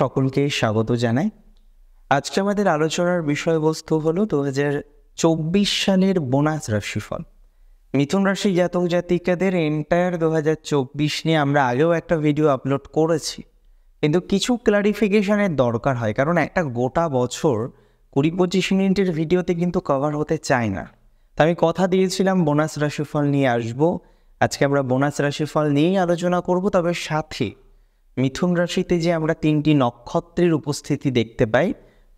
সকলকে স্বাগত জানাই আজকে আমাদের আলোচনার বিষয়বস্তু হলো দু হাজার চব্বিশ সালের বোনাস রাশিফল মিথুন রাশি জাতক জাতিকাদের এন্টায়ার দু হাজার চব্বিশ নিয়ে আমরা আগেও একটা ভিডিও আপলোড করেছি কিন্তু কিছু ক্লারিফিকেশনের দরকার হয় কারণ একটা গোটা বছর কুড়ি পঁচিশ মিনিটের ভিডিওতে কিন্তু কভার হতে চায় না তা আমি কথা দিয়েছিলাম বোনাস রাশিফল নিয়ে আসব আজকে আমরা বোনাস রাশিফল নিয়েই আলোচনা করব তবে সাথে মিথুন রাশিতে যে আমরা তিনটি নক্ষত্রের উপস্থিতি দেখতে পাই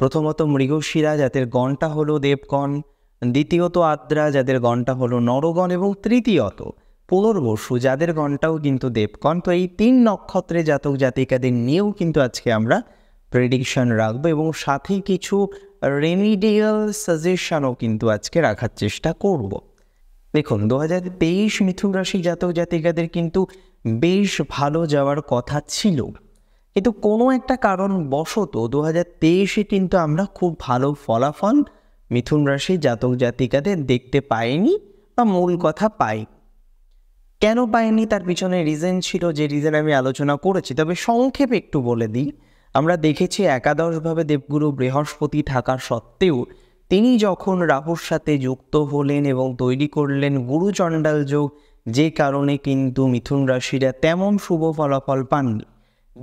প্রথমত মৃগশিরা যাদের গণটা হলো দেবগণ দ্বিতীয়ত আদ্রা যাদের গণটা হলো নরগণ এবং তৃতীয়ত পুনর্বসু যাদের গণটাও কিন্তু দেবগণ তো এই তিন নক্ষত্রে জাতক জাতিকাদের নিয়েও কিন্তু আজকে আমরা প্রেডিকশন রাখবো এবং সাথে কিছু রেমিডিয়াল সাজেশনও কিন্তু আজকে রাখার চেষ্টা করবো দেখুন দু হাজার তেইশ মিথুন রাশি জাতক জাতিকাদের কিন্তু বেশ ভালো যাওয়ার কথা ছিল কিন্তু কোনো একটা কারণ বশত দু হাজার তেইশে কিন্তু আমরা খুব ভালো ফলাফল মিথুন রাশি জাতক জাতিকাদের দেখতে পাইনি বা মূল কথা পাই কেন পাইনি তার পিছনে রিজন ছিল যে রিজন আমি আলোচনা করেছি তবে সংক্ষেপে একটু বলে দিই আমরা দেখেছি একাদশভাবে দেবগুরু বৃহস্পতি থাকা সত্ত্বেও তিনি যখন রাহুর সাথে যুক্ত হলেন এবং তৈরি করলেন গুরু চণ্ডাল যোগ যে কারণে কিন্তু মিথুন রাশিরা তেমন শুভ ফলাফল পাননি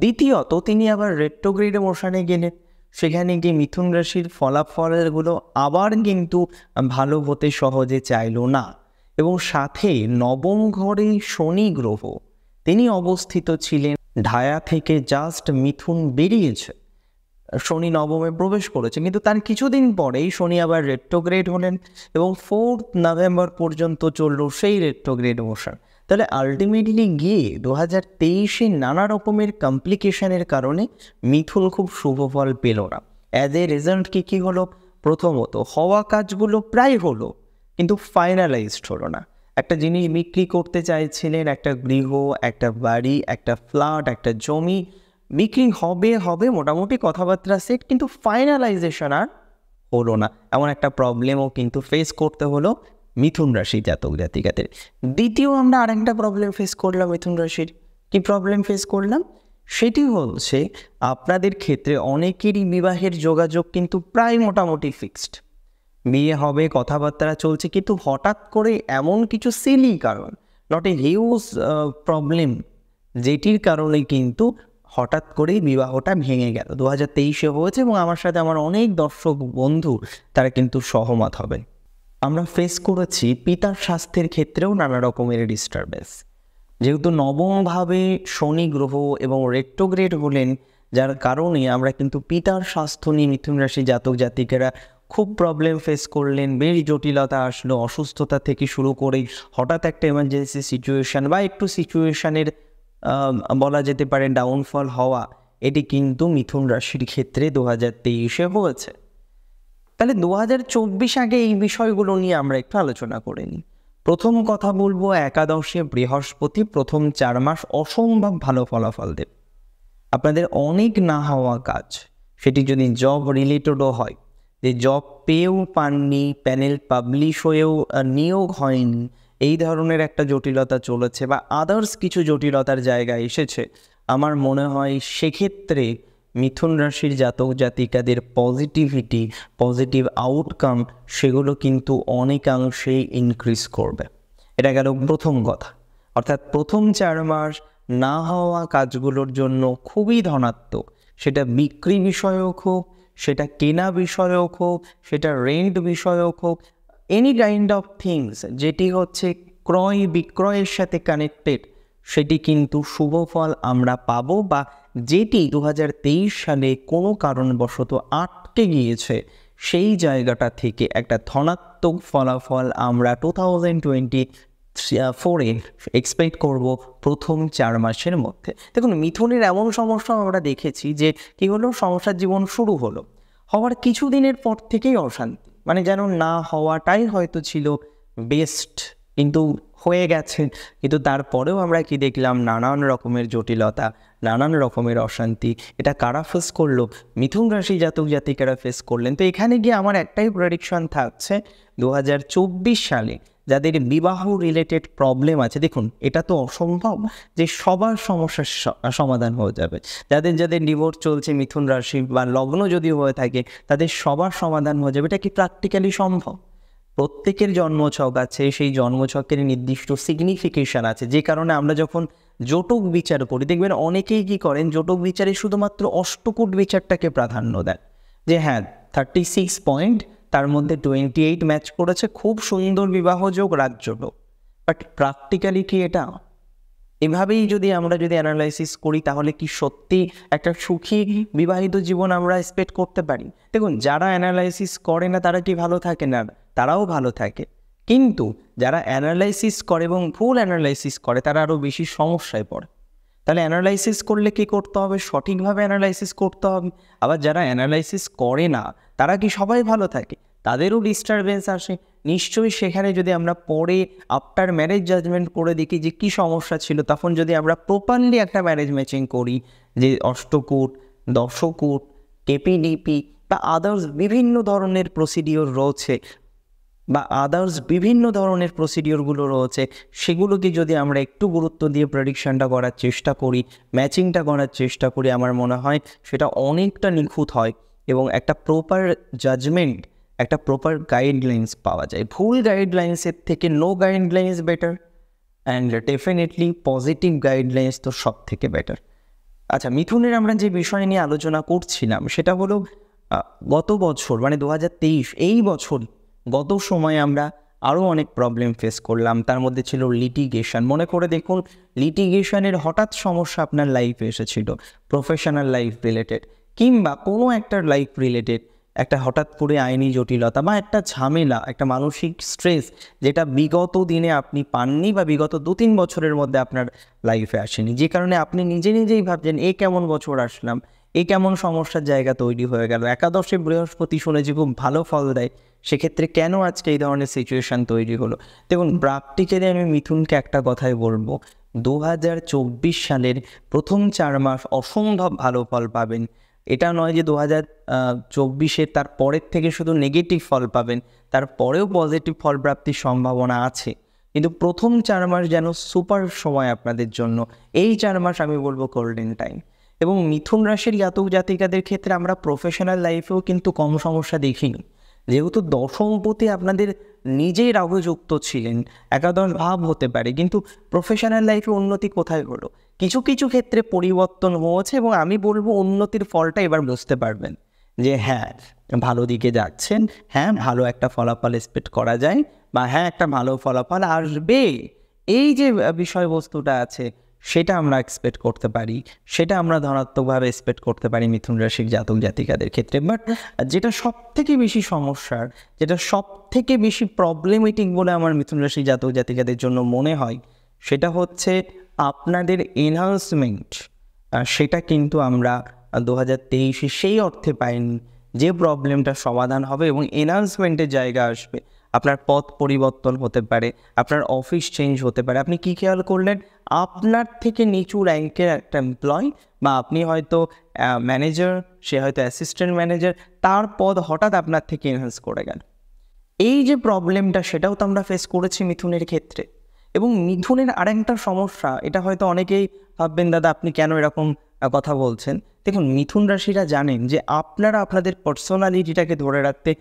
দ্বিতীয়ত তিনি আবার রেট্রোগ্রেড মোশানে গেলেন সেখানে গিয়ে মিথুন রাশির ফলাফলগুলো আবার কিন্তু ভালো হতে সহজে চাইল না এবং সাথে নবম ঘরে শনি গ্রহ তিনি অবস্থিত ছিলেন ঢায়া থেকে জাস্ট মিথুন বেরিয়েছে শনি নবমে প্রবেশ করেছে কিন্তু তার কিছুদিন পরেই শনি আবার রেট্রোগ্রেড হলেন এবং ফোর্থ নভেম্বর পর্যন্ত চলল সেই রেট্রোগ্রেড মোশন তাহলে আলটিমেটলি গিয়ে দু হাজার তেইশে নানা রকমের কমপ্লিকেশনের কারণে মিথুন খুব শুভ ফল পেল না অ্যাজ এ রেজাল্ট কী কী হলো প্রথমত হওয়া কাজগুলো প্রায় হলো কিন্তু ফাইনালাইজড হলো না একটা জিনিস বিক্রি করতে চাইছিলেন একটা গৃহ একটা বাড়ি একটা ফ্ল্যাট একটা জমি মিটিং হবে হবে মোটামুটি কথাবার্তা সেট কিন্তু ফাইনালাইজেশন আর হলো না এমন একটা প্রবলেমও কিন্তু ফেস করতে হলো মিথুন রাশি জাতক জাতিকাদের দ্বিতীয় আমরা আরেকটা প্রবলেম ফেস করলাম মিথুন রাশির কি প্রবলেম ফেস করলাম সেটি হচ্ছে আপনাদের ক্ষেত্রে অনেকেরই বিবাহের যোগাযোগ কিন্তু প্রায় মোটামুটি ফিক্সড বিয়ে হবে কথাবার্তা চলছে কিন্তু হঠাৎ করে এমন কিছু সিলি কারণ নট এ হিউজ প্রবলেম যেটির কারণে কিন্তু হঠাৎ করেই বিবাহটা ভেঙে গেল দু হাজার তেইশে হয়েছে এবং আমার সাথে আমার অনেক দর্শক বন্ধু তারা কিন্তু সহমত হবে আমরা ফেস করেছি পিতার স্বাস্থ্যের ক্ষেত্রেও নানা রকমের ডিস্টারবেন্স যেহেতু নবমভাবে শনি গ্রহ এবং রেট্রোগ্রেড হলেন যার কারণে আমরা কিন্তু পিতার স্বাস্থ্য নিয়ে মিথুন রাশি জাতক জাতিকেরা খুব প্রবলেম ফেস করলেন বেশ জটিলতা আসলো অসুস্থতা থেকে শুরু করে হঠাৎ একটা এমার্জেন্সি সিচুয়েশান বা একটু সিচুয়েশানের বলা যেতে পারে ডাউনফল হওয়া এটি কিন্তু মিথুন রাশির ক্ষেত্রে দু হাজার তেইশে হয়েছে তাহলে দু হাজার চব্বিশ আগে এই বিষয়গুলো নিয়ে আমরা একটু আলোচনা করে নিই প্রথম কথা বলবো একাদশে বৃহস্পতি প্রথম চার মাস অসম্ভব ভালো ফলাফল দেবে আপনাদের অনেক না হওয়া কাজ সেটি যদি জব রিলেটেডও হয় যে জব পেয়েও পাননি প্যানেল পাবলিশ হয়েও নিয়োগ হয়নি এই ধরনের একটা জটিলতা চলেছে বা আদার্স কিছু জটিলতার জায়গায় এসেছে আমার মনে হয় সেক্ষেত্রে মিথুন রাশির জাতক জাতিকাদের পজিটিভিটি পজিটিভ আউটকাম সেগুলো কিন্তু অনেকাংশেই ইনক্রিজ করবে এটা গেল প্রথম কথা অর্থাৎ প্রথম চার মাস না হওয়া কাজগুলোর জন্য খুবই ধনাত্মক সেটা বিক্রি বিষয়ক হোক সেটা কেনা বিষয়ক হোক সেটা রেন্ট বিষয়ক হোক এনি কাইন্ড অফ থিংস যেটি হচ্ছে ক্রয় বিক্রয়ের সাথে কানেক্টেড সেটি কিন্তু শুভ ফল আমরা পাবো বা যেটি দু সালে কোনো কারণবশত আটকে গিয়েছে সেই জায়গাটা থেকে একটা ধনাত্মক ফলাফল আমরা টু থাউজেন্ড টোয়েন্টি ফোরে এক্সপেক্ট করব প্রথম চার মাসের মধ্যে দেখুন মিথুনের এমন সমস্যা আমরা দেখেছি যে কী হলো সমস্যার জীবন শুরু হলো হওয়ার কিছু দিনের পর থেকেই অশান্তি মানে যেন না হওয়াটাই হয়তো ছিল বেস্ট কিন্তু হয়ে গেছে কিন্তু তারপরেও আমরা কি দেখলাম নানান রকমের জটিলতা নানান রকমের অশান্তি এটা কারা ফেস করলো মিথুন রাশি জাতক জাতিকারা ফেস করলেন তো এখানে গিয়ে আমার একটাই প্রেডিকশন থাকছে দু সালে যাদের বিবাহ রিলেটেড প্রবলেম আছে দেখুন এটা তো অসম্ভব যে সবার সমস্যার সমাধান হয়ে যাবে যাদের যাদের ডিভোর্স চলছে মিথুন রাশি বা লগ্ন যদি হয়ে থাকে তাদের সবার সমাধান হয়ে যাবে এটা কি প্র্যাকটিক্যালি সম্ভব প্রত্যেকের জন্মছক আছে সেই জন্মছকের নির্দিষ্ট সিগনিফিকেশান আছে যে কারণে আমরা যখন জটক বিচার করি দেখবেন অনেকেই কি করেন জটক বিচারে শুধুমাত্র অষ্টকূট বিচারটাকে প্রাধান্য দেন যে হ্যাঁ থার্টি সিক্স পয়েন্ট তার মধ্যে টোয়েন্টি এইট ম্যাচ করেছে খুব সুন্দর বিবাহযোগ রাজ্যলোক বাট প্র্যাকটিক্যালি কি এটা এভাবেই যদি আমরা যদি অ্যানালাইসিস করি তাহলে কি সত্যি একটা সুখী বিবাহিত জীবন আমরা এক্সপেক্ট করতে পারি দেখুন যারা অ্যানালাইসিস করে না তারা কি ভালো থাকে না তারাও ভালো থাকে কিন্তু যারা অ্যানালাইসিস করে এবং ভুল অ্যানালাইসিস করে তারা আরও বেশি সমস্যায় পড়ে তাহলে অ্যানালাইসিস করলে কি করতে হবে সঠিকভাবে অ্যানালাইসিস করতে হবে আবার যারা অ্যানালাইসিস করে না তারা কি সবাই ভালো থাকে তাদেরও ডিস্টারবেন্স আসে নিশ্চয়ই সেখানে যদি আমরা পরে আফটার ম্যারেজ জাজমেন্ট করে দেখি যে কি সমস্যা ছিল তখন যদি আমরা প্রপারলি একটা ম্যারেজ ম্যাচিং করি যে অষ্টকূট দশকূট কেপিডিপি বা আদার্স বিভিন্ন ধরনের প্রসিডিওর রয়েছে বা আদার্স বিভিন্ন ধরনের প্রসিডিওরগুলো রয়েছে সেগুলোকে যদি আমরা একটু গুরুত্ব দিয়ে প্রেডিকশানটা করার চেষ্টা করি ম্যাচিংটা করার চেষ্টা করি আমার মনে হয় সেটা অনেকটা নিখুঁত হয় এবং একটা প্রপার জাজমেন্ট একটা প্রপার গাইডলাইন্স পাওয়া যায় ভুল গাইডলাইন্সের থেকে no guidelines better and definitely positive guidelines তো সব থেকে বেটার আচ্ছা মিথুনের আমরা যে বিষয় নিয়ে আলোচনা করছিলাম সেটা হলো গত বছর মানে দু এই বছর গত সময়ে আমরা আরও অনেক প্রবলেম ফেস করলাম তার মধ্যে ছিল লিটিগেশন মনে করে দেখুন লিটিগেশনের হঠাৎ সমস্যা আপনার লাইফে এসেছিল প্রফেশনাল লাইফ রিলেটেড কিংবা কোনো একটা লাইফ রিলেটেড একটা হঠাৎ করে আইনি জটিলতা বা একটা ঝামেলা একটা মানসিক স্ট্রেস যেটা বিগত দিনে আপনি পাননি বা বিগত দু তিন বছরের মধ্যে আপনার লাইফে আসেনি যে কারণে আপনি নিজে নিজেই ভাবছেন এ কেমন বছর আসলাম এ কেমন সমস্যার জায়গা তৈরি হয়ে গেল একাদশে বৃহস্পতি শুনেছি খুব ভালো ফল দেয় সেক্ষেত্রে কেন আজকে এই ধরনের সিচুয়েশান তৈরি হলো দেখুন ব্রাপটিকে আমি মিথুনকে একটা কথাই বলবো দু সালের প্রথম চার মাস অসম্ভব ভালো ফল পাবেন এটা নয় যে দু হাজার চব্বিশে তার পরের থেকে শুধু নেগেটিভ ফল পাবেন তার পরেও পজিটিভ ফল প্রাপ্তির সম্ভাবনা আছে কিন্তু প্রথম চার মাস যেন সুপার সময় আপনাদের জন্য এই চার মাস আমি বলবো গোল্ডেন টাইম এবং মিথুন রাশির জাতক জাতিকাদের ক্ষেত্রে আমরা প্রফেশনাল লাইফেও কিন্তু কম সমস্যা দেখিনি যেহেতু দশমপতি আপনাদের নিজেই রাহুযুক্ত ছিলেন একাদশ ভাব হতে পারে কিন্তু প্রফেশনাল লাইফে উন্নতি কোথায় হলো কিছু কিছু ক্ষেত্রে পরিবর্তন হয়েছে এবং আমি বলবো উন্নতির ফলটা এবার বুঝতে পারবেন যে হ্যাঁ ভালো দিকে যাচ্ছেন হ্যাঁ ভালো একটা ফলাফল এক্সপেক্ট করা যায় বা হ্যাঁ একটা ভালো ফলাফল আসবে এই যে বিষয়বস্তুটা আছে সেটা আমরা এক্সপেক্ট করতে পারি সেটা আমরা ধনাত্মকভাবে এক্সপেক্ট করতে পারি মিথুন রাশির জাতক জাতিকাদের ক্ষেত্রে বাট যেটা সব থেকে বেশি সমস্যার যেটা সব থেকে বেশি প্রবলেমেটিক বলে আমার মিথুন রাশির জাতক জাতিকাদের জন্য মনে হয় সেটা হচ্ছে আপনাদের এনহান্সমেন্ট সেটা কিন্তু আমরা দু হাজার তেইশে সেই অর্থে পাইনি যে প্রবলেমটা সমাধান হবে এবং এনহান্সমেন্টের জায়গা আসবে আপনার পথ পরিবর্তন হতে পারে আপনার অফিস চেঞ্জ হতে পারে আপনি কি খেয়াল করলেন আপনার থেকে নিচু র্যাঙ্কের একটা এমপ্লয় বা আপনি হয়তো ম্যানেজার সে হয়তো অ্যাসিস্ট্যান্ট ম্যানেজার তার পদ হঠাৎ আপনার থেকে এনহান্স করে গেল এই যে প্রবলেমটা সেটাও তো আমরা ফেস করেছি মিথুনের ক্ষেত্রে এবং মিথুনের আরেকটা সমস্যা এটা হয়তো অনেকেই ভাববেন দাদা আপনি কেন এরকম কথা বলছেন দেখুন মিথুন রাশিরা জানেন যে আপনারা আপনাদের পার্সোনালিটিটাকে ধরে রাখতে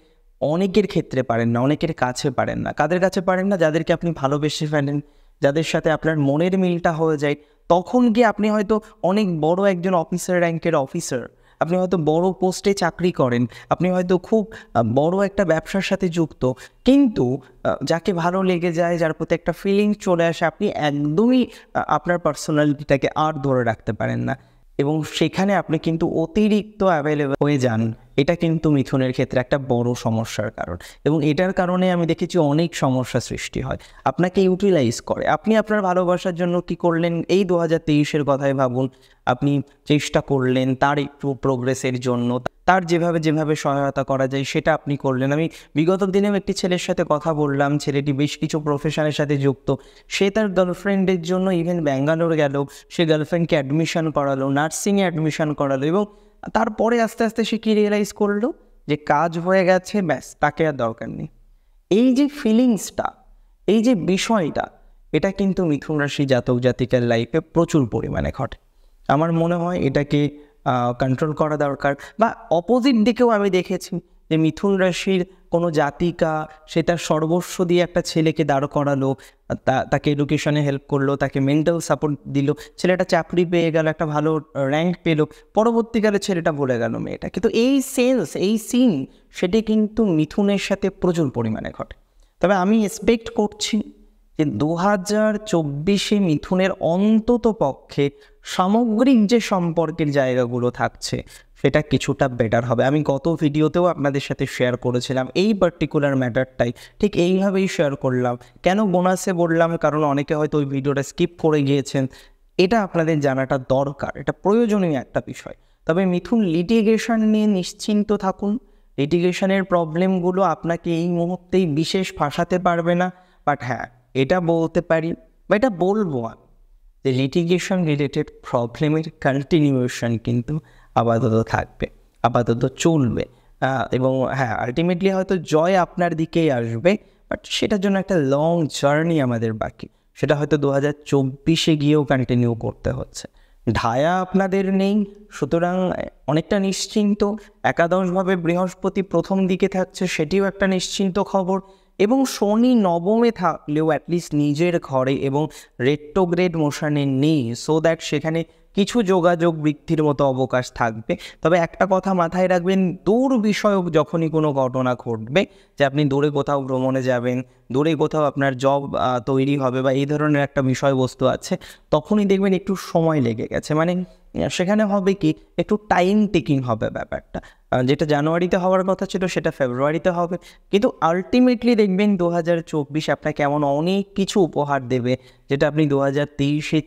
অনেকের ক্ষেত্রে পারেন না অনেকের কাছে পারেন না কাদের কাছে পারেন না যাদেরকে আপনি ভালোবেসে ফেলেন যাদের সাথে আপনার মনের মিলটা হয়ে যায় তখন গিয়ে আপনি হয়তো অনেক বড় একজন অফিসার র্যাঙ্কের অফিসার আপনি হয়তো বড় পোস্টে চাকরি করেন আপনি হয়তো খুব বড় একটা ব্যবসার সাথে যুক্ত কিন্তু যাকে ভালো লেগে যায় যার প্রতি একটা ফিলিং চলে আসে আপনি একদমই আপনার পার্সোনালিটিটাকে আর ধরে রাখতে পারেন না এবং সেখানে আপনি কিন্তু অতিরিক্ত অ্যাভেলেবেল হয়ে যান এটা কিন্তু মিথুনের ক্ষেত্রে একটা বড় সমস্যার কারণ এবং এটার কারণে আমি দেখেছি অনেক সমস্যা সৃষ্টি হয় আপনাকে ইউটিলাইজ করে আপনি আপনার ভালোবাসার জন্য কি করলেন এই দু হাজার তেইশের কথাই ভাবুন আপনি চেষ্টা করলেন তার একটু প্রোগ্রেসের জন্য তার যেভাবে যেভাবে সহায়তা করা যায় সেটা আপনি করলেন আমি বিগত দিনেও একটি ছেলের সাথে কথা বললাম ছেলেটি বেশ কিছু প্রফেশনের সাথে যুক্ত সে তার গার্লফ্রেন্ডের জন্য ইভেন ব্যাঙ্গালোর গেল সে গার্লফ্রেন্ডকে অ্যাডমিশন করালো নার্সিংয়ে অ্যাডমিশন করালো এবং তারপরে আস্তে আস্তে সে কী রিয়েলাইজ করলো যে কাজ হয়ে গেছে ব্যাস তাকে আর দরকার নেই এই যে ফিলিংসটা এই যে বিষয়টা এটা কিন্তু মিথুন রাশি জাতক জাতিকার লাইফে প্রচুর পরিমাণে ঘটে আমার মনে হয় এটাকে কন্ট্রোল করা দরকার বা অপোজিট দিকেও আমি দেখেছি যে মিথুন রাশির কোনো জাতিকা সে তার সর্বস্ব দিয়ে একটা ছেলেকে দাঁড় করালো তাকে এডুকেশনে হেল্প করলো তাকে মেন্টাল সাপোর্ট দিল ছেলেটা চাকরি পেয়ে গেল একটা ভালো র্যাঙ্ক পেলো পরবর্তীকালে ছেলেটা বলে গেল মেয়েটা কিন্তু এই সেন্স এই সিন সেটি কিন্তু মিথুনের সাথে প্রচুর পরিমাণে ঘটে তবে আমি এক্সপেক্ট করছি যে দু হাজার চব্বিশে মিথুনের অন্তত পক্ষে সামগ্রিক যে সম্পর্কের জায়গাগুলো থাকছে সেটা কিছুটা বেটার হবে আমি গত ভিডিওতেও আপনাদের সাথে শেয়ার করেছিলাম এই পার্টিকুলার ম্যাটারটাই ঠিক এইভাবেই শেয়ার করলাম কেন বোনাসে বললাম কারণ অনেকে হয়তো ওই ভিডিওটা স্কিপ করে গিয়েছেন এটা আপনাদের জানাটা দরকার এটা প্রয়োজনীয় একটা বিষয় তবে মিথুন লিটিগেশন নিয়ে নিশ্চিন্ত থাকুন লিটিগেশনের প্রবলেমগুলো আপনাকে এই মুহূর্তেই বিশেষ ফাঁসাতে পারবে না বাট হ্যাঁ এটা বলতে পারি বা এটা বলবো আমি যে লিটিগেশন রিলেটেড প্রবলেমের কন্টিনিউয়েশন কিন্তু আপাতত থাকবে আপাতত চলবে এবং হ্যাঁ আলটিমেটলি হয়তো জয় আপনার দিকেই আসবে বাট সেটার জন্য একটা লং জার্নি আমাদের বাকি সেটা হয়তো দু হাজার চব্বিশে গিয়েও কন্টিনিউ করতে হচ্ছে ঢায়া আপনাদের নেই সুতরাং অনেকটা নিশ্চিন্ত একাদশভাবে বৃহস্পতি প্রথম দিকে থাকছে সেটিও একটা নিশ্চিন্ত খবর এবং শনি নবমে থাকলেও অ্যাটলিস্ট নিজের ঘরে এবং রেট্টোগ্রেড মোশানে নেই সো দ্যাট সেখানে কিছু যোগাযোগ বৃদ্ধির মতো অবকাশ থাকবে তবে একটা কথা মাথায় রাখবেন দূর বিষয়ক যখনই কোনো ঘটনা ঘটবে যে আপনি দূরে কোথাও ভ্রমণে যাবেন দূরে কোথাও আপনার জব তৈরি হবে বা এই ধরনের একটা বিষয়বস্তু আছে তখনই দেখবেন একটু সময় লেগে গেছে মানে সেখানে হবে কি একটু টাইম টেকিং হবে ব্যাপারটা যেটা জানুয়ারিতে হওয়ার কথা ছিল সেটা ফেব্রুয়ারিতে হবে কিন্তু আলটিমেটলি দেখবেন দু হাজার চব্বিশ আপনাকে এমন অনেক কিছু উপহার দেবে যেটা আপনি দু হাজার তেইশে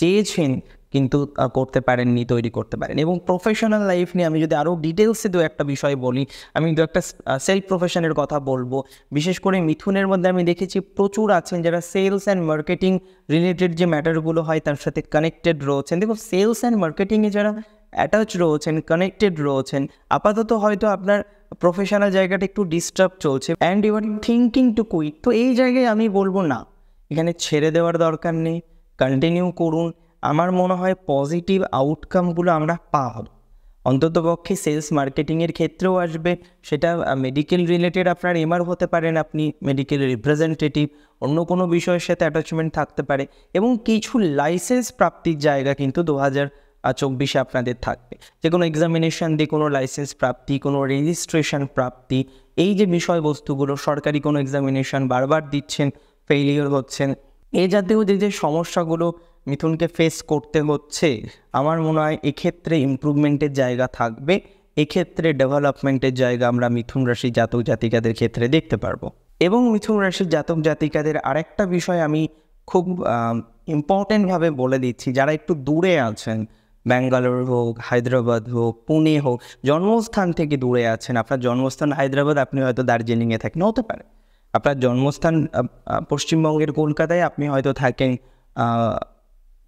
চেয়েছেন কিন্তু করতে পারেননি তৈরি করতে পারেন এবং প্রফেশনাল লাইফ নিয়ে আমি যদি আরও ডিটেলসে দু একটা বিষয় বলি আমি দু একটা সেলফ প্রফেশনের কথা বলবো বিশেষ করে মিথুনের মধ্যে আমি দেখেছি প্রচুর আছেন যারা সেলস অ্যান্ড মার্কেটিং রিলেটেড যে ম্যাটারগুলো হয় তার সাথে কানেক্টেড রয়েছেন দেখুন সেলস অ্যান্ড মার্কেটিংয়ে যারা অ্যাটাচ রয়েছেন কানেক্টেড রয়েছেন আপাতত হয়তো আপনার প্রফেশনাল জায়গাটা একটু ডিস্টার্ব চলছে and you are thinking too quick তো এই জায়গায় আমি বলবো না এখানে ছেড়ে দেওয়ার দরকার নেই কন্টিনিউ করুন আমার মনে হয় পজিটিভ আউটকামগুলো আমরা পাবো অন্ততপক্ষে সেলস মার্কেটিংয়ের ক্ষেত্রেও আসবে সেটা মেডিকেল রিলেটেড আপনার এমআর হতে পারেন আপনি মেডিকেল রিপ্রেজেন্টেটিভ অন্য কোনো বিষয়ের সাথে অ্যাটাচমেন্ট থাকতে পারে এবং কিছু লাইসেন্স প্রাপ্তির জায়গা কিন্তু দু হাজার চব্বিশে আপনাদের থাকবে যে কোনো এক্সামিনেশান দিয়ে কোনো লাইসেন্স প্রাপ্তি কোনো রেজিস্ট্রেশন প্রাপ্তি এই যে বিষয়বস্তুগুলো সরকারি কোনো এক্সামিনেশান বারবার দিচ্ছেন ফেলিওর হচ্ছেন এ জাতীয় যে যে সমস্যাগুলো মিথুনকে ফেস করতে হচ্ছে আমার মনে হয় এক্ষেত্রে ইম্প্রুভমেন্টের জায়গা থাকবে এক্ষেত্রে ডেভেলপমেন্টের জায়গা আমরা মিথুন রাশি জাতক জাতিকাদের ক্ষেত্রে দেখতে পারবো এবং মিথুন রাশির জাতক জাতিকাদের আরেকটা বিষয় আমি খুব ইম্পর্টেন্টভাবে বলে দিচ্ছি যারা একটু দূরে আছেন ব্যাঙ্গালোর হোক হায়দ্রাবাদ হোক পুনে হোক জন্মস্থান থেকে দূরে আছেন আপনার জন্মস্থান হায়দ্রাবাদ আপনি হয়তো দার্জিলিংয়ে থাকেন হতে পারে আপনার জন্মস্থান পশ্চিমবঙ্গের কলকাতায় আপনি হয়তো থাকেন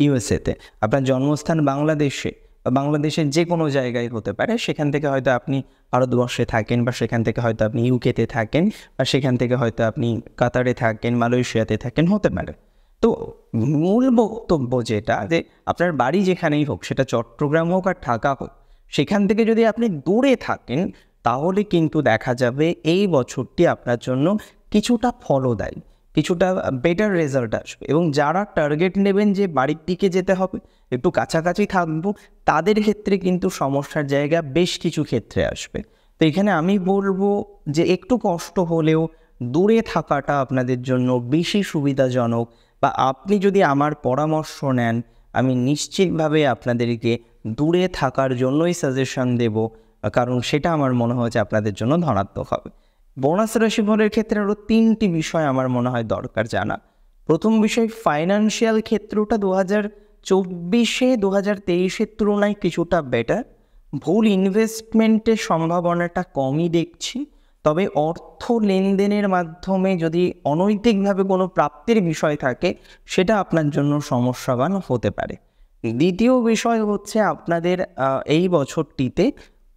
ইউএসএতে আপনার জন্মস্থান বাংলাদেশে বা বাংলাদেশের যে কোনো জায়গায় হতে পারে সেখান থেকে হয়তো আপনি ভারতবর্ষে থাকেন বা সেখান থেকে হয়তো আপনি ইউকেতে থাকেন বা সেখান থেকে হয়তো আপনি কাতারে থাকেন মালয়েশিয়াতে থাকেন হতে পারে তো মূল বক্তব্য যেটা যে আপনার বাড়ি যেখানেই হোক সেটা চট্টগ্রাম হোক আর ঢাকা হোক সেখান থেকে যদি আপনি দূরে থাকেন তাহলে কিন্তু দেখা যাবে এই বছরটি আপনার জন্য কিছুটা ফলদায়ী কিছুটা বেটার রেজাল্ট আসবে এবং যারা টার্গেট নেবেন যে বাড়ির দিকে যেতে হবে একটু কাছাকাছি থাকবো তাদের ক্ষেত্রে কিন্তু সমস্যার জায়গা বেশ কিছু ক্ষেত্রে আসবে তো এখানে আমি বলবো যে একটু কষ্ট হলেও দূরে থাকাটা আপনাদের জন্য বেশি সুবিধাজনক বা আপনি যদি আমার পরামর্শ নেন আমি নিশ্চিতভাবে আপনাদেরকে দূরে থাকার জন্যই সাজেশন দেব কারণ সেটা আমার মনে হয়েছে আপনাদের জন্য ধনাত্মক হবে বোনাস রাশিফলের ক্ষেত্রে আরও তিনটি বিষয় আমার মনে হয় দরকার জানা প্রথম বিষয় ফাইন্যান্সিয়াল ক্ষেত্রটা দু হাজার চব্বিশে দু হাজার তেইশের তুলনায় কিছুটা বেটার ভুল ইনভেস্টমেন্টের সম্ভাবনাটা কমই দেখছি তবে অর্থ লেনদেনের মাধ্যমে যদি অনৈতিকভাবে কোনো প্রাপ্তির বিষয় থাকে সেটা আপনার জন্য সমস্যাবান হতে পারে দ্বিতীয় বিষয় হচ্ছে আপনাদের এই বছরটিতে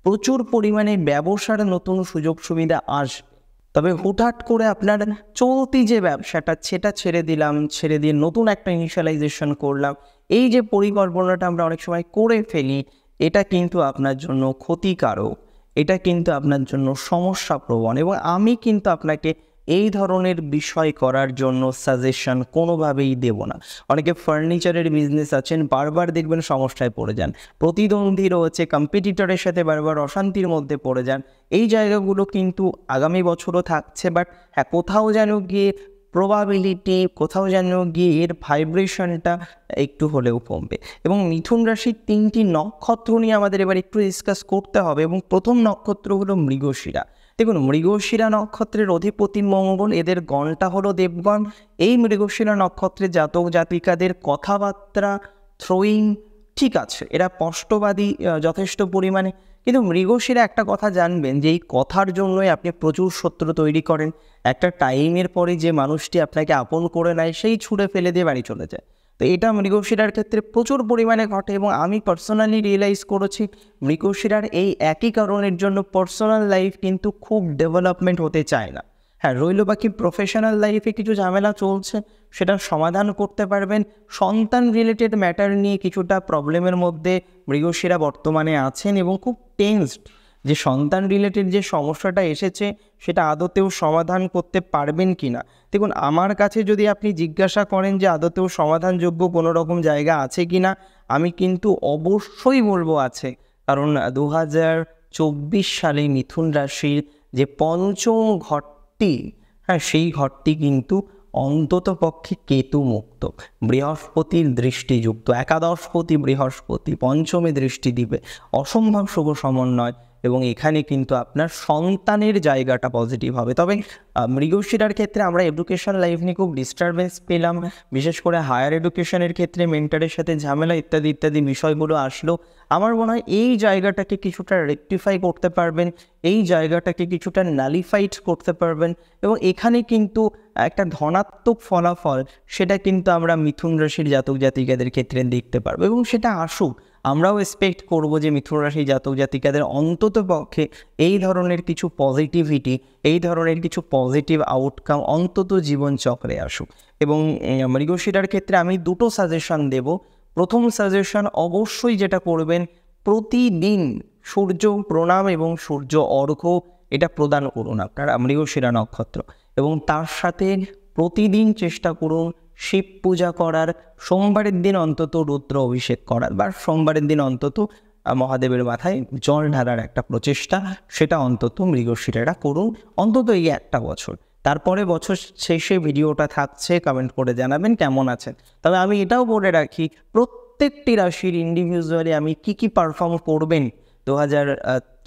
প্রচুর পরিমাণে ব্যবসার নতুন সুযোগ সুবিধা আসবে তবে হুটহাট করে আপনার চলতি যে ব্যবসাটা সেটা ছেড়ে দিলাম ছেড়ে দিয়ে নতুন একটা ইনিশিয়ালাইজেশন করলাম এই যে পরিকল্পনাটা আমরা অনেক সময় করে ফেলি এটা কিন্তু আপনার জন্য ক্ষতিকারক এটা কিন্তু আপনার জন্য সমস্যা প্রবণ এবং আমি কিন্তু আপনাকে এই ধরনের বিষয় করার জন্য সাজেশন কোনোভাবেই দেব না অনেকে ফার্নিচারের বিজনেস আছেন বারবার দেখবেন সমস্যায় পড়ে যান প্রতিদ্বন্দ্বী রয়েছে কম্পিটিটরের সাথে বারবার অশান্তির মধ্যে পড়ে যান এই জায়গাগুলো কিন্তু আগামী বছরও থাকছে বাট হ্যাঁ কোথাও যেন গিয়ে প্রবাবিলিটি কোথাও যেন গিয়ে এর ভাইব্রেশনটা একটু হলেও কমবে এবং মিথুন রাশির তিনটি নক্ষত্র নিয়ে আমাদের এবার একটু ডিসকাস করতে হবে এবং প্রথম নক্ষত্র হলো মৃগশিরা দেখুন মৃগশিরা নক্ষত্রের অধিপতি মঙ্গল এদের গণটা হলো দেবগণ এই মৃগশিরা নক্ষত্রের জাতক জাতিকাদের কথাবার্তা থ্রোয়িং ঠিক আছে এরা স্পষ্টবাদী যথেষ্ট পরিমাণে কিন্তু মৃগশিরা একটা কথা জানবেন যে এই কথার জন্যই আপনি প্রচুর শত্রু তৈরি করেন একটা টাইমের পরে যে মানুষটি আপনাকে আপন করে নেয় সেই ছুঁড়ে ফেলে দিয়ে বাড়ি চলে যায় তো এটা মৃগশিরার ক্ষেত্রে প্রচুর পরিমাণে ঘটে এবং আমি পার্সোনালি রিয়েলাইজ করেছি মৃগশিরার এই একই কারণের জন্য পার্সোনাল লাইফ কিন্তু খুব ডেভেলপমেন্ট হতে চায় না হ্যাঁ রইল বাকি প্রফেশনাল লাইফে কিছু ঝামেলা চলছে সেটা সমাধান করতে পারবেন সন্তান রিলেটেড ম্যাটার নিয়ে কিছুটা প্রবলেমের মধ্যে মৃগশিরা বর্তমানে আছেন এবং খুব টেন্সড যে সন্তান রিলেটেড যে সমস্যাটা এসেছে সেটা আদতেও সমাধান করতে পারবেন কি না দেখুন আমার কাছে যদি আপনি জিজ্ঞাসা করেন যে আদতেও সমাধানযোগ্য কোনো রকম জায়গা আছে কি না আমি কিন্তু অবশ্যই বলবো আছে কারণ দু সালে মিথুন রাশির যে পঞ্চম ঘরটি হ্যাঁ সেই ঘরটি কিন্তু অন্তত পক্ষে কেতুমুক্ত বৃহস্পতির দৃষ্টিযুক্ত একাদশপতি বৃহস্পতি পঞ্চমে দৃষ্টি দিবে অসম্ভব শুভ সমন্বয় এবং এখানে কিন্তু আপনার সন্তানের জায়গাটা পজিটিভ হবে তবে মৃগশিরার ক্ষেত্রে আমরা এডুকেশন লাইফ নিয়ে খুব ডিস্টারবেন্স পেলাম বিশেষ করে হায়ার এডুকেশনের ক্ষেত্রে মেন্টারের সাথে ঝামেলা ইত্যাদি ইত্যাদি বিষয়গুলো আসলো আমার মনে হয় এই জায়গাটাকে কিছুটা রেক্টিফাই করতে পারবেন এই জায়গাটাকে কিছুটা নালিফাইড করতে পারবেন এবং এখানে কিন্তু একটা ধনাত্মক ফলাফল সেটা কিন্তু আমরা মিথুন রাশির জাতক জাতিকাদের ক্ষেত্রে দেখতে পারবো এবং সেটা আসুক আমরাও এক্সপেক্ট করব যে মিথুন জাতক জাতিকাদের অন্তত পক্ষে এই ধরনের কিছু পজিটিভিটি এই ধরনের কিছু পজিটিভ আউটকাম অন্তত জীবনচক্রে আসুক এবং মৃগশিরার ক্ষেত্রে আমি দুটো সাজেশন দেব প্রথম সাজেশন অবশ্যই যেটা করবেন প্রতিদিন সূর্য প্রণাম এবং সূর্য অর্ঘ্য এটা প্রদান করুন আপনারা মৃগশিরা নক্ষত্র এবং তার সাথে প্রতিদিন চেষ্টা করুন শিব পূজা করার সোমবারের দিন অন্তত রুদ্র অভিষেক করার বা সোমবারের দিন অন্তত মহাদেবের মাথায় জল ঢালার একটা প্রচেষ্টা সেটা অন্তত মৃগশিরেরা করুন অন্তত এই একটা বছর তারপরে বছর শেষে ভিডিওটা থাকছে কমেন্ট করে জানাবেন কেমন আছেন তবে আমি এটাও বলে রাখি প্রত্যেকটি রাশির ইন্ডিভিজুয়ালি আমি কি কি পারফর্ম করবেন দু হাজার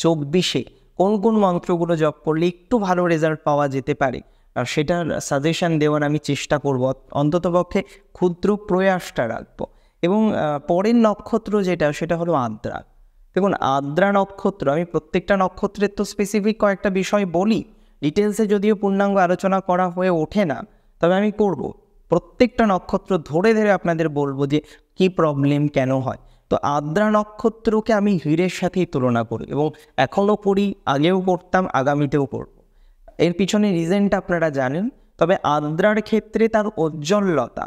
চব্বিশে কোন কোন মন্ত্রগুলো জপ করলে একটু ভালো রেজাল্ট পাওয়া যেতে পারে সেটার সাজেশান দেওয়ার আমি চেষ্টা করব অন্ততপক্ষে ক্ষুদ্র প্রয়াসটা রাখব এবং পরের নক্ষত্র যেটা সেটা হলো আদ্রা দেখুন আদ্রা নক্ষত্র আমি প্রত্যেকটা নক্ষত্রের তো স্পেসিফিক কয়েকটা বিষয় বলি ডিটেলসে যদিও পূর্ণাঙ্গ আলোচনা করা হয়ে ওঠে না তবে আমি করব প্রত্যেকটা নক্ষত্র ধরে ধরে আপনাদের বলবো যে কি প্রবলেম কেন হয় তো আদ্রা নক্ষত্রকে আমি হীরের সাথেই তুলনা করি এবং এখনও করি আগেও করতাম আগামীতেও করব এর পিছনে রিজেন্টটা আপনারা জানেন তবে আদ্রার ক্ষেত্রে তার উজ্জ্বলতা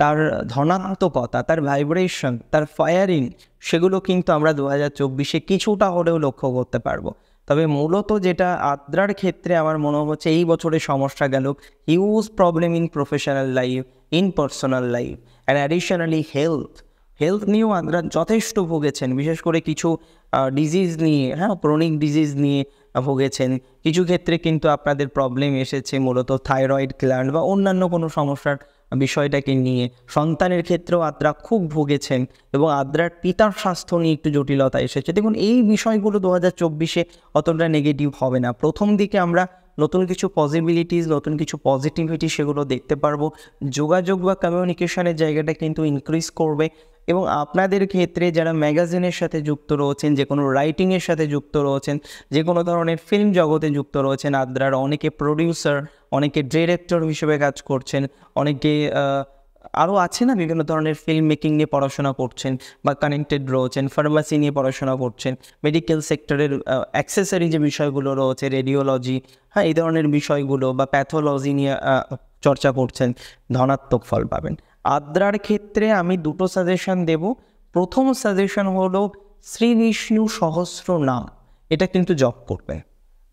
তার ধনাত্মকতা তার ভাইব্রেশন তার ফায়ারিং সেগুলো কিন্তু আমরা দু হাজার চব্বিশে কিছুটা হলেও লক্ষ্য করতে পারবো তবে মূলত যেটা আদ্রার ক্ষেত্রে আমার মনে হচ্ছে এই বছরে সমস্যা গেল huge problem in professional life in personal life and additionally health health নিয়েও আদ্রা যথেষ্ট ভুগেছেন বিশেষ করে কিছু ডিজিজ নিয়ে হ্যাঁ ক্রনিক ডিজিজ নিয়ে ভুগেছেন কিছু ক্ষেত্রে কিন্তু আপনাদের প্রবলেম এসেছে মূলত থাইরয়েড গ্ল্যান্ড বা অন্যান্য কোনো সমস্যার বিষয়টাকে নিয়ে সন্তানের ক্ষেত্রেও আদ্রা খুব ভুগেছেন এবং আদ্রার পিতার স্বাস্থ্য নিয়ে একটু জটিলতা এসেছে দেখুন এই বিষয়গুলো দু হাজার চব্বিশে অতটা নেগেটিভ হবে না প্রথম দিকে আমরা নতুন কিছু পসিবিলিটিস নতুন কিছু পজিটিভিটি সেগুলো দেখতে পারবো যোগাযোগ বা কমিউনিকেশনের জায়গাটা কিন্তু ইনক্রিজ করবে এবং আপনাদের ক্ষেত্রে যারা ম্যাগাজিনের সাথে যুক্ত রয়েছেন যে কোনো রাইটিংয়ের সাথে যুক্ত রয়েছেন যে কোনো ধরনের ফিল্ম জগতে যুক্ত রয়েছেন আদ্রার অনেকে প্রডিউসার অনেকে ডিরেক্টর হিসেবে কাজ করছেন অনেকে আরও আছে না বিভিন্ন ধরনের ফিল্ম মেকিং নিয়ে পড়াশোনা করছেন বা কানেক্টেড রয়েছেন ফার্মাসি নিয়ে পড়াশোনা করছেন মেডিকেল সেক্টরের অ্যাক্সেসারি যে বিষয়গুলো রয়েছে রেডিওলজি হ্যাঁ এই ধরনের বিষয়গুলো বা প্যাথোলজি নিয়ে চর্চা করছেন ধনাত্মক ফল পাবেন আদ্রার ক্ষেত্রে আমি দুটো সাজেশন দেব প্রথম সাজেশন হলো শ্রী বিষ্ণু সহস্র নাম এটা কিন্তু জপ করবে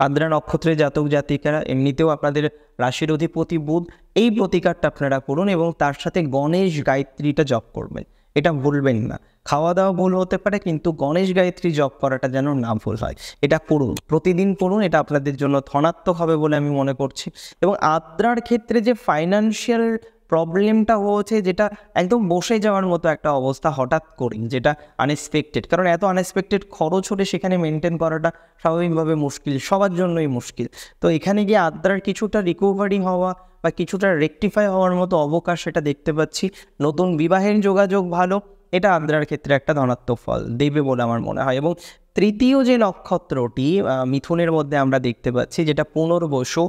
আদ্রা নক্ষত্রের জাতক জাতিকারা এমনিতেও আপনাদের রাশির অধিপতি বুধ এই প্রতিকারটা আপনারা করুন এবং তার সাথে গণেশ গায়ত্রীটা জপ করবে এটা ভুলবেন না খাওয়া দাওয়া ভুল হতে পারে কিন্তু গণেশ গায়ত্রী জপ করাটা যেন না ভুল হয় এটা করুন প্রতিদিন করুন এটা আপনাদের জন্য ধনাত্মক হবে বলে আমি মনে করছি এবং আদ্রার ক্ষেত্রে যে ফাইন্যান্সিয়াল প্রবলেমটা হচ্ছে যেটা একদম বসে যাওয়ার মতো একটা অবস্থা হঠাৎ করে যেটা আনএক্সপেক্টেড কারণ এত আনএক্সপেক্টেড খরচ হলে সেখানে মেনটেন করাটা স্বাভাবিকভাবে মুশকিল সবার জন্যই মুশকিল তো এখানে গিয়ে আদ্রার কিছুটা রিকভারি হওয়া বা কিছুটা রেক্টিফাই হওয়ার মতো অবকাশ সেটা দেখতে পাচ্ছি নতুন বিবাহের যোগাযোগ ভালো এটা আদ্রার ক্ষেত্রে একটা ধনাত্মক ফল দেবে বলে আমার মনে হয় এবং তৃতীয় যে নক্ষত্রটি মিথুনের মধ্যে আমরা দেখতে পাচ্ছি যেটা পুনর্বসু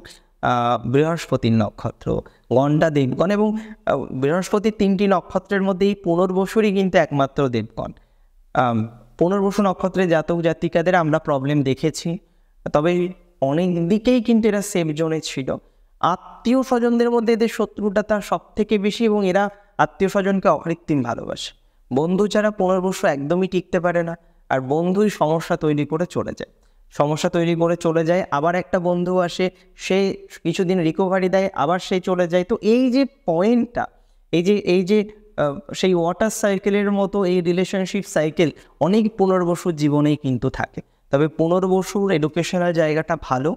বৃহস্পতির নক্ষত্র গণ্ডা দেবগণ এবং বৃহস্পতির তিনটি নক্ষত্রের মধ্যে এই পুনর্বসুরই কিন্তু একমাত্র দেবগণ পুনর্বসু নক্ষত্রে জাতক জাতিকাদের আমরা প্রবলেম দেখেছি তবে অনেক দিকেই কিন্তু এরা সেফ জোনে ছিল আত্মীয় স্বজনদের মধ্যে এদের শত্রুটা তার সব থেকে বেশি এবং এরা আত্মীয় স্বজনকে অকৃত্রিম ভালোবাসে বন্ধু ছাড়া পুনর্বসু একদমই টিকতে পারে না আর বন্ধুই সমস্যা তৈরি করে চলে যায় সমস্যা তৈরি করে চলে যায় আবার একটা বন্ধু আসে সে কিছুদিন রিকভারি দেয় আবার সে চলে যায় তো এই যে পয়েন্টটা এই যে এই যে সেই ওয়াটার সাইকেলের মতো এই রিলেশনশিপ সাইকেল অনেক পুনর্বসুর জীবনেই কিন্তু থাকে তবে পুনর্বসুর এডুকেশনাল জায়গাটা ভালো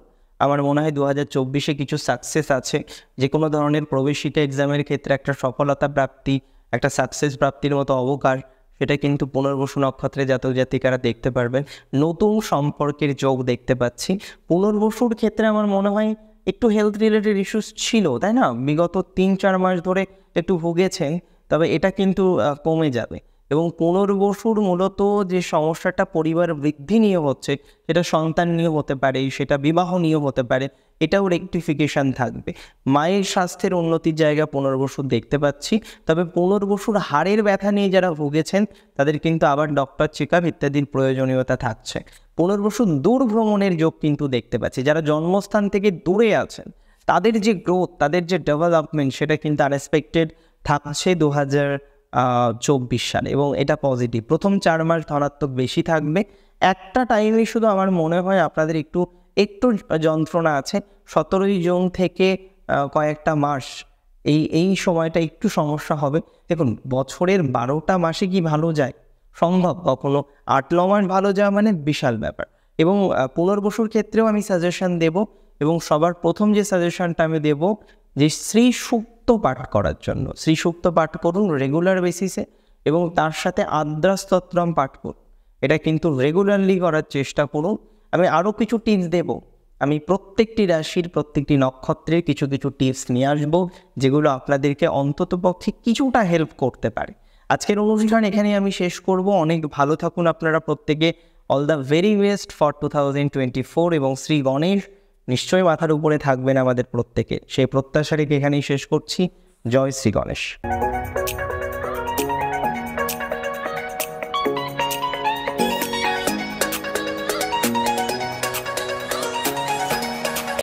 আমার মনে হয় দু হাজার চব্বিশে কিছু সাকসেস আছে যে কোনো ধরনের প্রবেশিকা এক্সামের ক্ষেত্রে একটা সফলতা প্রাপ্তি একটা সাকসেস প্রাপ্তির মতো অবকাশ এটা কিন্তু পুনর্বসু নক্ষত্রে জাতক জাতিকারা দেখতে পারবেন নতুন সম্পর্কের যোগ দেখতে পাচ্ছি পুনর্বসুর ক্ষেত্রে আমার মনে হয় একটু হেলথ রিলেটেড ইস্যুস ছিল তাই না বিগত তিন চার মাস ধরে একটু ভুগেছেন তবে এটা কিন্তু কমে যাবে এবং পুনর্বসুর মূলত যে সমস্যাটা পরিবার বৃদ্ধি নিয়ে হচ্ছে সেটা সন্তান নিয়ে হতে পারে সেটা বিবাহ নিয়ে হতে পারে এটাও রেকটিফিকেশান থাকবে মায়ের স্বাস্থ্যের উন্নতির জায়গা পুনর্বসুর দেখতে পাচ্ছি তবে পুনর্বসুর হাড়ের ব্যথা নিয়ে যারা ভুগেছেন তাদের কিন্তু আবার ডক্টর চেক আপ ইত্যাদির প্রয়োজনীয়তা থাকছে পুনর্বসু দূর ভ্রমণের যোগ কিন্তু দেখতে পাচ্ছি যারা জন্মস্থান থেকে দূরে আছেন তাদের যে গ্রোথ তাদের যে ডেভেলপমেন্ট সেটা কিন্তু আনএক্সপেক্টেড থাকছে দু হাজার চব্বিশ সাল এবং এটা পজিটিভ প্রথম চার মাস ধনাত্মক বেশি থাকবে একটা টাইমে শুধু আমার মনে হয় আপনাদের একটু একটু যন্ত্রণা আছে সতেরোই জুন থেকে কয়েকটা মাস এই এই সময়টা একটু সমস্যা হবে দেখুন বছরের বারোটা মাসে কি ভালো যায় সম্ভব কখনো আট ন মাস ভালো যাওয়া মানে বিশাল ব্যাপার এবং পুনর্বসুর ক্ষেত্রেও আমি সাজেশন দেব এবং সবার প্রথম যে সাজেশনটা আমি দেব যে শ্রী সুখ পাঠ করার জন্য শ্রী সুক্ত পাঠ করুন রেগুলার বেসিসে এবং তার সাথে আদ্রাস্তত্রম পাঠ করুন এটা কিন্তু রেগুলারলি করার চেষ্টা করুন আমি আরও কিছু টিপস দেব আমি প্রত্যেকটি রাশির প্রত্যেকটি নক্ষত্রের কিছু কিছু টিপস নিয়ে আসবো যেগুলো আপনাদেরকে অন্ততপক্ষে কিছুটা হেল্প করতে পারে আজকের অনুষ্ঠান এখানে আমি শেষ করব অনেক ভালো থাকুন আপনারা প্রত্যেকে all the very best for two thousand twenty four এবং শ্রী গণেশ নিশ্চয়ই মাথার উপরে থাকবেন আমাদের প্রত্যেকের সেই প্রত্যাশাটিকে এখানেই শেষ করছি জয় শ্রী গণেশ